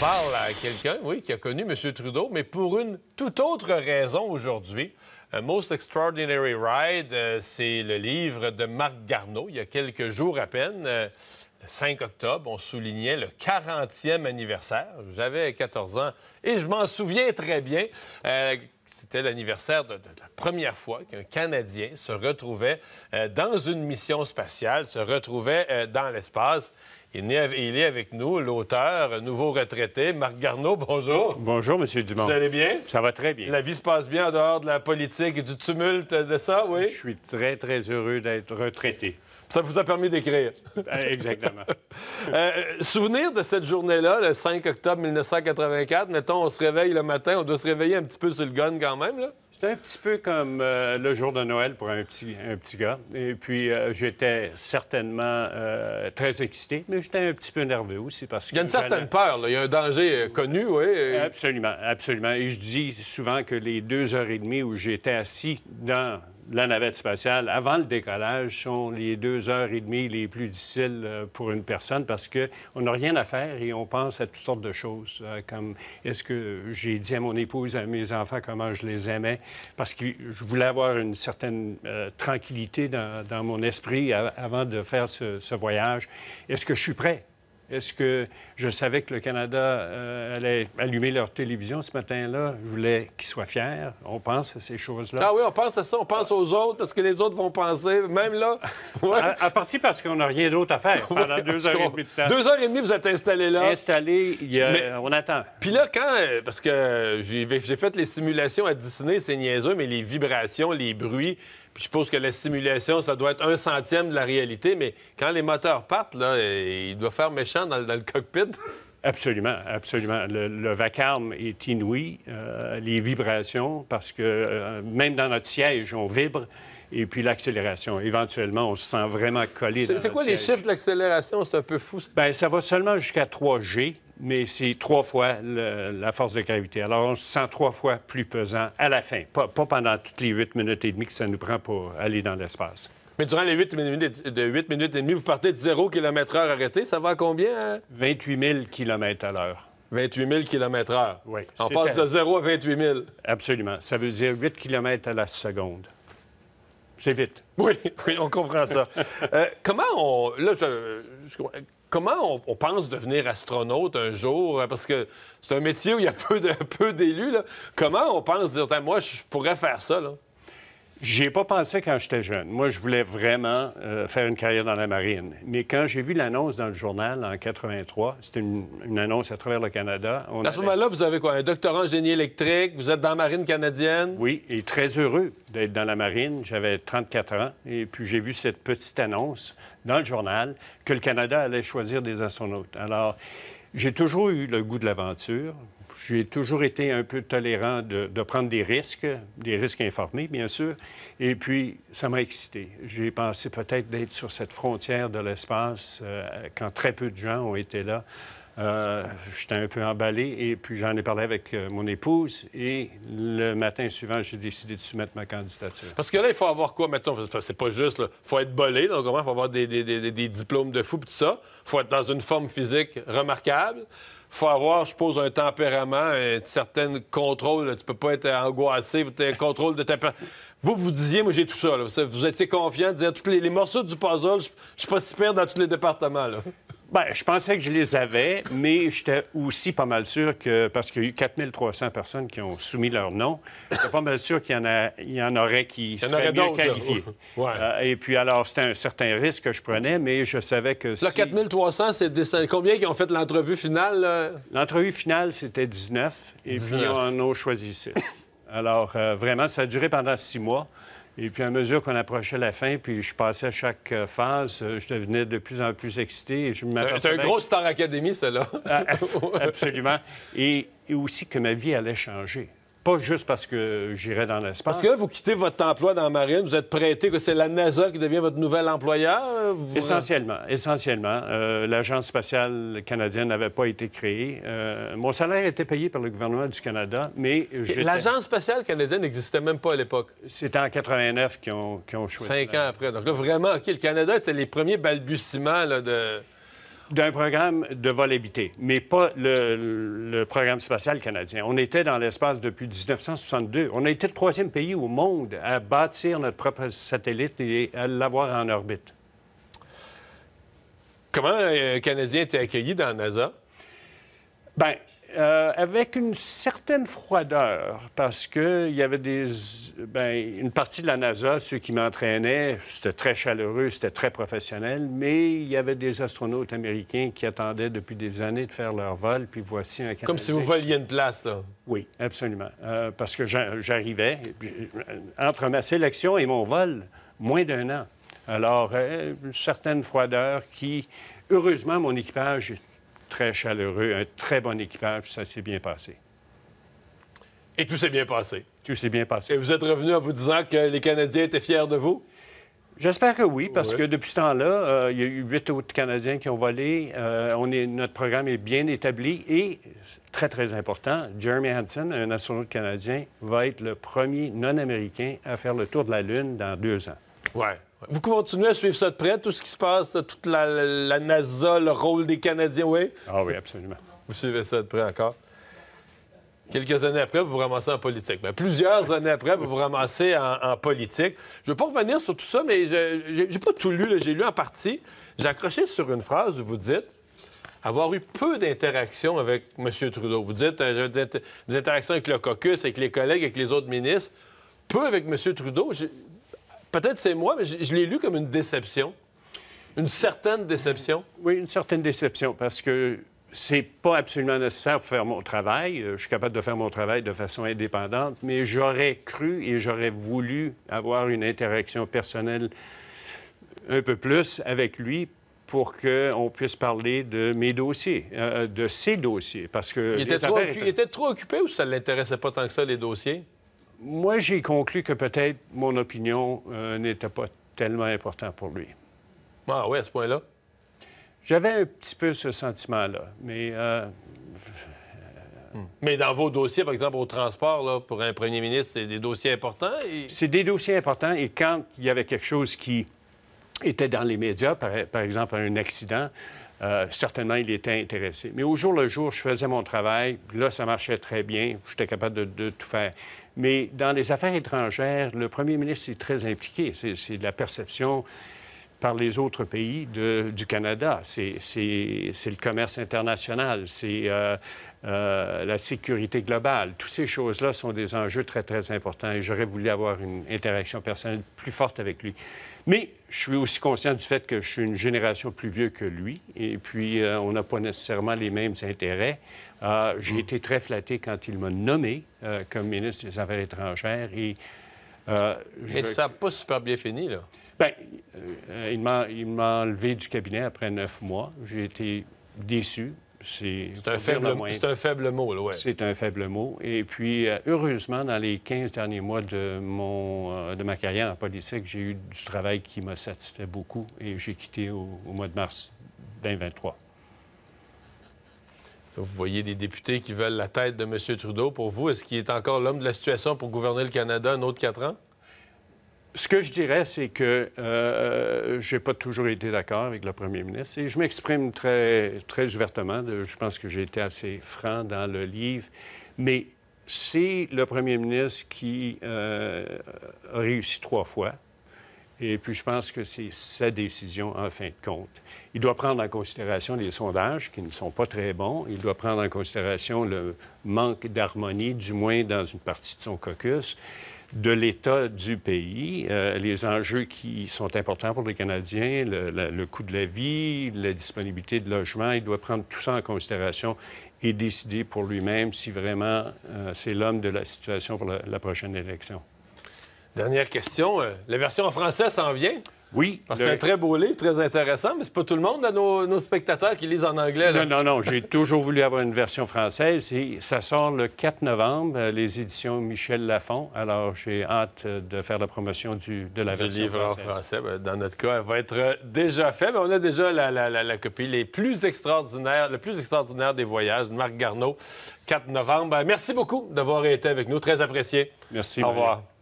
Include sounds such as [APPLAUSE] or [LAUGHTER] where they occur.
parle à quelqu'un, oui, qui a connu M. Trudeau, mais pour une toute autre raison aujourd'hui. A euh, Most Extraordinary Ride, euh, c'est le livre de Marc Garneau, il y a quelques jours à peine. Euh, le 5 octobre, on soulignait le 40e anniversaire. J'avais 14 ans et je m'en souviens très bien. c'était l'anniversaire de, la première fois qu'un Canadien se retrouvait dans une mission spatiale, se retrouvait dans l'espace. Il est avec nous, l'auteur, nouveau retraité, Marc Garneau. Bonjour. Bonjour, M. Dumont. Vous allez bien? Ça va très bien. La vie se passe bien en dehors de la politique et du tumulte de ça, oui? Je suis très, très heureux d'être retraité. Ça vous a permis d'écrire. Ben, exactement. [LAUGHS] Euh, souvenir de cette journée-là, le 5 octobre 1984, mettons, on se réveille le matin, on doit se réveiller un petit peu sur le gun quand même, là? C'était un petit peu comme euh, le jour de Noël pour un petit, un petit gars. Et puis, euh, j'étais certainement euh, très excité, mais j'étais un petit peu nerveux aussi parce que... Il y a une certaine peur, là. il y a un danger connu, oui. Absolument, absolument. Et je dis souvent que les deux heures et demie où j'étais assis dans la navette spatiale avant le décollage sont les deux heures et demie les plus difficiles euh, pour une personne parce qu'on n'a rien à faire et on pense à toutes sortes de choses, euh, comme est-ce que j'ai dit à mon épouse, à mes enfants comment je les aimais, parce que je voulais avoir une certaine euh, tranquillité dans, mon esprit avant de faire ce voyage. Est-ce que je suis prêt? Est-ce que je savais que le Canada euh, allait allumer leur télévision ce matin-là? Je voulais qu'ils soient fiers. On pense à ces choses-là. Ah oui, on pense à ça. On pense aux autres parce que les autres vont penser, même là. [LAUGHS] À, partir parce qu'on n'a rien d'autre à faire [LAUGHS] pendant deux heures et demie de temps. Deux heures et demie, vous êtes installés là. Installé. on attend. Puis là, quand. Euh, parce que j'ai fait les simulations à Disney, c'est niaiseux, mais les vibrations, les bruits. Puis je suppose que la simulation, ça doit être un centième de la réalité, mais quand les moteurs partent, là, euh, il doit faire méchant dans, le cockpit? Absolument, absolument. Le, vacarme est inouï, euh, les vibrations, parce que euh, même dans notre siège, on vibre, et puis l'accélération. Éventuellement, on se sent vraiment collé. C'est quoi les chiffres de l'accélération? C'est un peu fou. Ça. Ben, ça va seulement jusqu'à 3G, mais c'est trois fois la force de gravité. Alors, on se sent trois fois plus pesant à la fin, pas, pas pendant toutes les huit minutes et demie que ça nous prend pour aller dans l'espace. Mais durant les 8 minutes, de 8 minutes et demie, vous partez de 0 km/h arrêté. Ça va à combien? 28 000 km à l'heure. 28 000 km/h. Oui. On passe de 0 à 28 000. Absolument. Ça veut dire 8 km à la seconde. C'est vite. Oui, [LAUGHS] on comprend ça. Euh, comment on. comment on, pense devenir astronaute un jour? Euh, parce que c'est un métier où il y a [LAUGHS] peu d'élus. comment on pense dire, moi, je pourrais faire ça? Là? J'ai pas pensé quand j'étais jeune. Moi, je voulais vraiment euh, faire une carrière dans la marine. Mais quand j'ai vu l'annonce dans le journal en 83, c'était une, annonce à travers le Canada. à ce moment-là, vous avez quoi? Un doctorat en génie électrique, vous êtes dans la marine canadienne? Oui, et très heureux d'être dans la marine. J'avais 34 ans et puis j'ai vu cette petite annonce dans le journal que le Canada allait choisir des astronautes. Alors, j'ai toujours eu le goût de l'aventure j'ai toujours été un peu tolérant de, prendre des risques, des risques informés, bien sûr. Et puis, ça m'a excité. J'ai pensé peut-être d'être sur cette frontière de l'espace euh, quand très peu de gens ont été là. Euh, j'étais un peu emballé et puis j'en ai parlé avec euh, mon épouse et le matin suivant, j'ai décidé de soumettre ma candidature. Parce que là, il faut avoir quoi, mettons? C'est pas juste, il faut être bolé, donc il faut avoir des, diplômes de fou et tout ça. Il faut être dans une forme physique remarquable faut avoir, je suppose, un tempérament, un certain contrôle. Tu peux pas être angoissé, tu as un contrôle de tempérament. Vous, vous disiez, moi, j'ai tout ça. Vous étiez confiant de dire tous les, morceaux du puzzle, je suis pas si dans tous les départements. Bien, je pensais que je les avais, mais j'étais aussi pas mal sûr que, parce qu'il y a eu 4300 personnes qui ont soumis leur nom, j'étais pas mal sûr qu'il y, en aurait qui seraient bien qualifiés. Euh, et puis alors, c'était un certain risque que je prenais, mais je savais que... Là, 4300, c'est combien qui ont fait l'entrevue finale? L'entrevue finale, c'était 19, et puis on en a choisi 6. alors, euh, vraiment, ça a duré pendant six mois. Et puis, à mesure qu'on approchait la fin, puis je passais à chaque euh, phase, euh, je devenais de plus en plus excité. C'est un gros Star Academy, celle-là. Ah, [LAUGHS] absolument. et aussi que ma vie allait changer. Pas juste parce que j'irai dans l'espace. Parce que vous quittez votre emploi dans la marine, vous êtes prêté que c'est la NASA qui devient votre nouvel employeur? Euh? Essentiellement, essentiellement. Euh, L'Agence spatiale canadienne n'avait pas été créée. Euh, mon salaire été payé par le gouvernement du Canada, mais L'Agence spatiale canadienne n'existait même pas à l'époque. C'était en 89 qu'ils ont, choisi. Cinq ans après. Donc là, vraiment, OK, le Canada était les premiers balbutiements de... D'un programme de vol habité, mais pas le, programme spatial canadien. On était dans l'espace depuis 1962. On a été le troisième pays au monde à bâtir notre propre satellite et à l'avoir en orbite. Comment un euh, Canadien était accueilli dans la NASA? Ben, euh, avec une certaine froideur, parce qu'il y avait des, bien, une partie de la NASA, ceux qui m'entraînaient, c'était très chaleureux, c'était très professionnel, mais il y avait des astronautes américains qui attendaient depuis des années de faire leur vol, puis voici un Canadien. Comme si vous voliez une place, là. Oui, absolument. Euh, parce que j'arrivais, euh, entre ma sélection et mon vol, moins d'un an. Alors, une certaine froideur qui, heureusement, mon équipage très chaleureux, un très bon équipage. Ça s'est bien passé. Et tout s'est bien passé. Tout s'est bien passé. Et vous êtes revenu en vous disant que les Canadiens étaient fiers de vous? J'espère que oui, parce que depuis ce temps-là, euh, il y a eu huit autres Canadiens qui ont volé. Euh, on est, notre programme est bien établi et, très, très important, Jeremy Hansen, un astronaute canadien, va être le premier non-américain à faire le tour de la Lune dans deux ans. Ouais. Vous continuez à suivre ça de près, tout ce qui se passe, toute la, NASA, le rôle des Canadiens, oui? Ah oui, absolument. Vous suivez ça de près encore? Quelques années après, vous vous ramassez en politique. Mais ben, plusieurs années après, vous vous ramassez en, politique. Je ne veux pas revenir sur tout ça, mais je n'ai pas tout lu. J'ai lu en partie. J'ai accroché sur une phrase où vous dites avoir eu peu d'interactions avec M. Trudeau. Vous dites euh, des interactions avec le caucus, avec les collègues, avec les autres ministres. Peu avec M. Trudeau peut-être c'est moi, mais je, l'ai lu comme une déception. Une certaine déception. Oui, une certaine déception, parce que c'est pas absolument nécessaire pour faire mon travail. Euh, je suis capable de faire mon travail de façon indépendante, mais j'aurais cru et j'aurais voulu avoir une interaction personnelle un peu plus avec lui pour qu'on puisse parler de mes dossiers, euh, euh, de ses dossiers, parce que... était, trop, il était trop occupé ou ça ne l'intéressait pas tant que ça, les dossiers? moi, j'ai conclu que peut-être mon opinion euh, n'était pas tellement importante pour lui. Ah oui, à ce point-là? J'avais un petit peu ce sentiment-là, mais... Euh, hmm. Mais dans vos dossiers, par exemple, au transport, là, pour un premier ministre, c'est des dossiers importants? C'est des dossiers importants, et quand il y avait quelque chose qui était dans les médias, par, exemple un accident, euh, certainement, il était intéressé. Mais au jour le jour, je faisais mon travail. Là, ça marchait très bien. J'étais capable de, tout faire. Mais dans les affaires étrangères, le premier ministre est très impliqué. C'est de la perception par les autres pays du Canada. C'est le commerce international, c'est euh, euh, la sécurité globale. Toutes ces choses-là sont des enjeux très, très importants et j'aurais voulu avoir une interaction personnelle plus forte avec lui. Mais je suis aussi conscient du fait que je suis une génération plus vieux que lui et puis euh, on n'a pas nécessairement les mêmes intérêts. J'ai mm. été très flatté quand il m'a nommé comme ministre des Affaires étrangères et... Mais ça n'a pas super bien fini, là. Bien, euh, il m'a enlevé du cabinet après neuf mois. J'ai été déçu. C'est un, faible, un faible mot, oui. C'est un faible mot. Et puis, euh, heureusement, dans les 15 derniers mois de, mon, euh, de ma carrière en politique, j'ai eu du travail qui m'a satisfait beaucoup et j'ai quitté au, au mois de mars 2023. Vous voyez des députés qui veulent la tête de M. Trudeau. Pour vous, est-ce qu'il est encore l'homme de la situation pour gouverner le Canada un autre quatre ans? ce que je dirais, c'est que euh, je n'ai pas toujours été d'accord avec le premier ministre. Et je m'exprime très, très ouvertement. je pense que j'ai été assez franc dans le livre. Mais c'est le premier ministre qui a euh, réussi trois fois. Et puis, je pense que c'est sa décision en fin de compte. Il doit prendre en considération les sondages qui ne sont pas très bons. Il doit prendre en considération le manque d'harmonie, du moins dans une partie de son caucus de l'état du pays, euh, les enjeux qui sont importants pour les Canadiens, le, coût de la vie, la disponibilité de logement. Il doit prendre tout ça en considération et décider pour lui-même si vraiment euh, c'est l'homme de la situation pour la, prochaine élection. Dernière question. Euh, la version en s'en vient? Oui. c'est un très beau livre, très intéressant, mais c'est pas tout le monde, nos, spectateurs, qui lisent en anglais. Non, non, non. J'ai toujours voulu avoir une version française. Ça sort le 4 novembre, euh, les éditions Michel Lafon. Alors, j'ai hâte euh, de faire la promotion de la française. version livre en français. Ben, dans notre cas, elle va être euh, déjà mais ben, On a déjà la, copie les plus extraordinaires, le plus extraordinaire des voyages de Marc Garneau, 4 novembre. Ben, merci beaucoup d'avoir été avec nous. Très apprécié. Merci. Au revoir.